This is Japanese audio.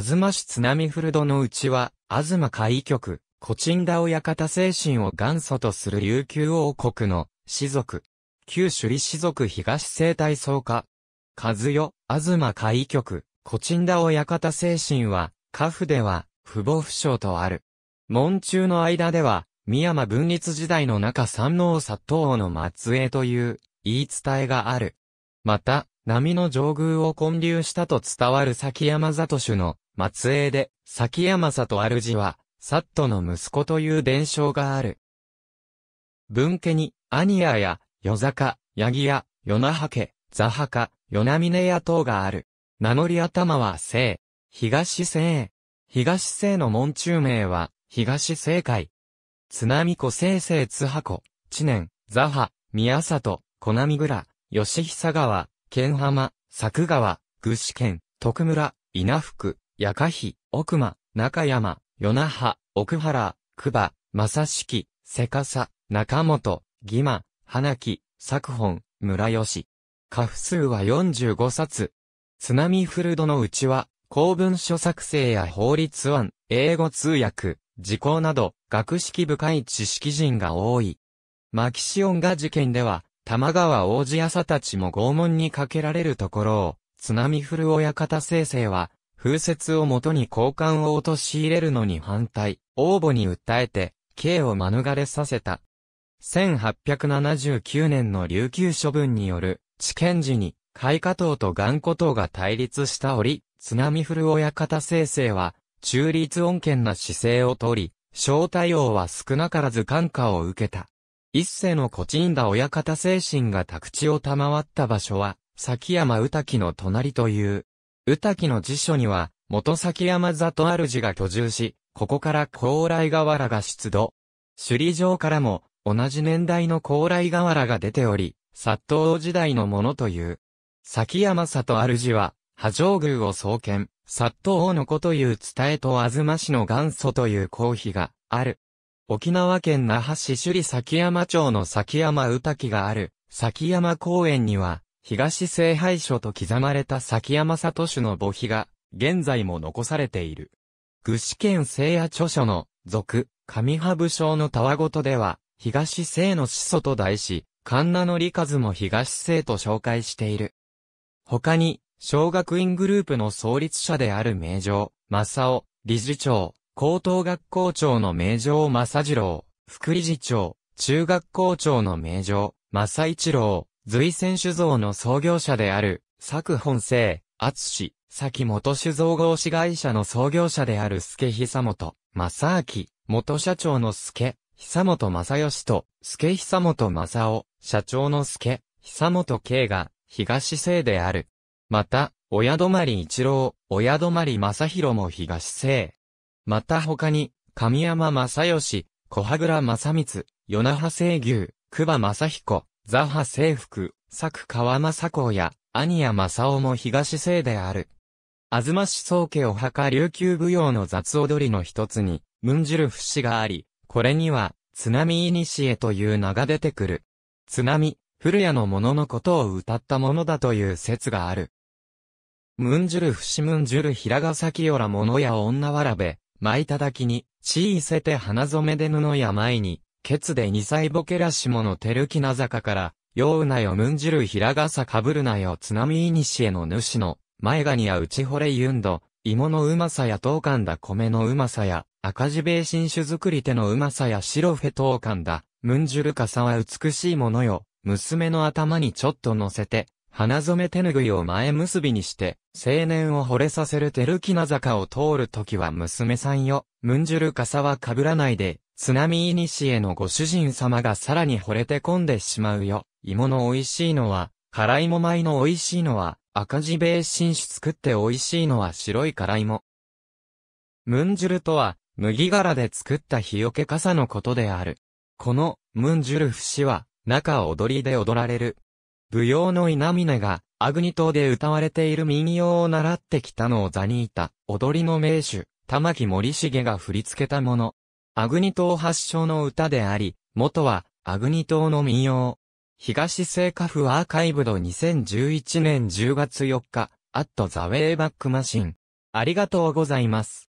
東市津波古戸のうちは、東海局、コチンダオ館精神を元祖とする琉球王国の、士族。旧首里士族東生態総科。和代、東海局、コチンダオ館精神は、家父では、父母不詳とある。門中の間では、三山分立時代の中三王殺到王の末裔という言い伝えがある。また、波の上宮を建立したと伝わる崎山里種の末裔で、崎山里主は、サットの息子という伝承がある。文家に、アニアや、夜坂、ヤギや、ヨナハケ、ザハカ、ヨナミネヤ等がある。名乗り頭は西、東西。東西の門中名は、東西海。津波湖西西津波湖、知念、ザハ、宮里、小波倉、吉久川、剣浜、佐久川、具志堅、徳村、稲福、やかひ、奥間、中山、与那覇、奥原、久場、正式、せかさ、中本、義馬、花木、作本、村吉。家父数は45冊。津波フルドのうちは、公文書作成や法律案、英語通訳、時効など、学識深い知識人が多い。マキシオンガ事件では、玉川王子朝たちも拷問にかけられるところを、津波古親方生成は、風説をもとに交換を落とし入れるのに反対、応募に訴えて、刑を免れさせた。1879年の琉球処分による、地検時に、開花党と頑固党が対立した折、津波古親方生成は、中立穏健な姿勢をとり、小太陽は少なからず感化を受けた。一世のこちんだ親方精神が宅地を賜った場所は、崎山宇滝の隣という、宇滝の辞書には、元崎山里主が居住し、ここから高麗瓦が出土。首里城からも、同じ年代の高麗瓦が出ており、殺到時代のものという。崎山里主は、波状宮を創建、殺到王の子という伝えと東市の元祖という公費がある。沖縄県那覇市首里崎山町の崎山宇滝がある、崎山公園には、東聖杯所と刻まれた崎山里主の墓碑が、現在も残されている。具志堅聖夜著書の、俗、上羽武将のたわごとでは、東聖の始祖と題し、神名の理数も東聖と紹介している。他に、小学院グループの創立者である名城、正雄、理事長、高等学校長の名城正次郎、副理事長、中学校長の名城、正一郎、随選酒造の創業者である、佐久本生、厚氏、先元酒造合資会社の創業者である助久本、正明、元社長の助、久本正義と、助久本正夫、社長の助、久本慶が、東生である。また、親泊一郎、親泊正宏も東生。また他に、神山正義、小羽倉正光、与那覇清牛、久場正彦、ザハ制服、作川正公や、兄や正雄も東姓である。あずまし宗家お墓琉球舞踊の雑踊りの一つに、ムンジュル節があり、これには、津波イニシエという名が出てくる。津波、古谷のもののことを歌ったものだという説がある。ムンジュルフシムンジュル平ヶ崎よらものや女わらべ、舞いただきに、地いせて花染めで布や舞に、ケツで二歳ボケらしものてるきな坂から、ようなよむんじるひらがさかぶるなよ津波いにしえの主の、前がにやうちほれゆんど、芋のうまさや当館だ米のうまさや、赤字米新酒作り手のうまさや白フェ当館だ、むんじるかさは美しいものよ、娘の頭にちょっと乗せて、花染め手ぬぐいを前結びにして、青年を惚れさせるてるきな坂を通るときは娘さんよ。むんじるか傘はかぶらないで、津波いにしえのご主人様がさらに惚れて込んでしまうよ。芋の美味しいのは、辛いも米の美味しいのは、赤字米新シ酒作って美味しいのは白い辛いも。ムンジュルとは、麦殻で作った日よけ傘のことである。この、ムンジュル節は、中踊りで踊られる。舞踊の稲峰が、アグニ島で歌われている民謡を習ってきたのを座にいた、踊りの名手、玉木森重が振り付けたもの。アグニ島発祥の歌であり、元は、アグニ島の民謡。東聖カフアーカイブド2011年10月4日、アットザウェイバックマシン。ありがとうございます。